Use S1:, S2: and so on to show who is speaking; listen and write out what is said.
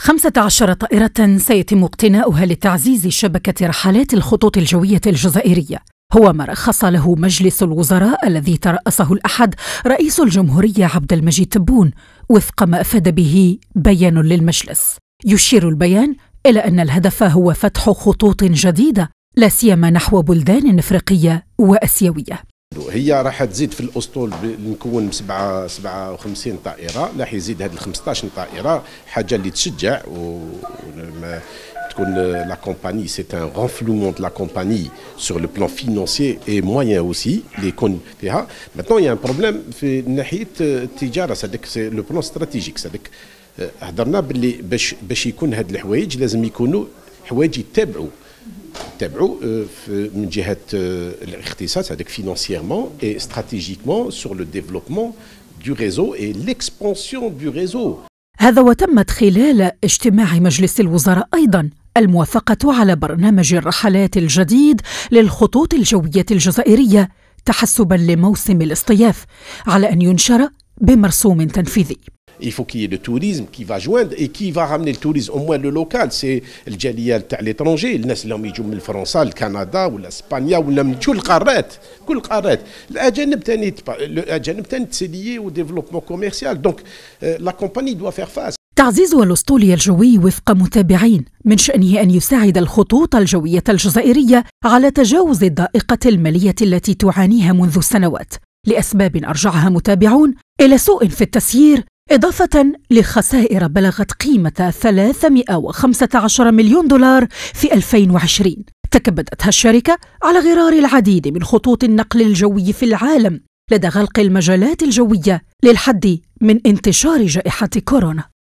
S1: خمسة عشر طائرة سيتم اقتناؤها لتعزيز شبكة رحلات الخطوط الجوية الجزائرية هو ما رخص له مجلس الوزراء الذي ترأسه الأحد رئيس الجمهورية عبد المجيد تبون وفق ما أفاد به بيان للمجلس يشير البيان إلى أن الهدف هو فتح خطوط جديدة لا سيما نحو بلدان افريقيه واسيويه
S2: هي راح تزيد في الاسطول نكون سبعه 57 طائره راح يزيد هذه 15 طائره حاجه اللي تشجع و تكون لا كومباني سي ان غونفلومون دو لا كومباني سور لو بلان فينونسي اي موان اوسي اللي يكون فيها ماتون يا ان بروبليم في ناحيه التجاره سادك سي لو بلان استراتيجيك سادك هضرنا باللي باش باش يكون هاد الحوايج لازم يكونوا حوايج يتبعوا يتبعوا آه، من جهه آه، الاختصاص هذاك فينانسيرمون اي استراتيجيكمون سور لو ديفلوبمون دو ريزو اي ليكسبونسيون دو ريزو
S1: هذا وتمت خلال اجتماع مجلس الوزراء ايضا الموافقه على برنامج الرحلات الجديد للخطوط الجويه الجزائريه تحسبا لموسم الاصطياف على ان ينشر بمرسوم تنفيذي
S2: il faut qu'il y ait le tourisme qui va joindre et qui va ramener le tourisme, au moins le local, c'est le Jaliyal تاع l'étranger, الناس اللي يجوا من فرنسا لكندا ولا اسبانيا ولا من كل القارات كل القارات الاجانب ثاني الاجانب ثاني تسليي وديفلوبمون كوميرسيال دونك لا كومباني دوا فيغ فاس
S1: تعزيز الاسطول الجوي وفق متابعين من شأنه أن يساعد الخطوط الجوية الجزائرية على تجاوز الضائقة المالية التي تعانيها منذ سنوات لأسباب أرجعها متابعون إلى سوء في التسيير إضافة لخسائر بلغت قيمة 315 مليون دولار في 2020 تكبدتها الشركة على غرار العديد من خطوط النقل الجوي في العالم لدى غلق المجالات الجوية للحد من انتشار جائحة كورونا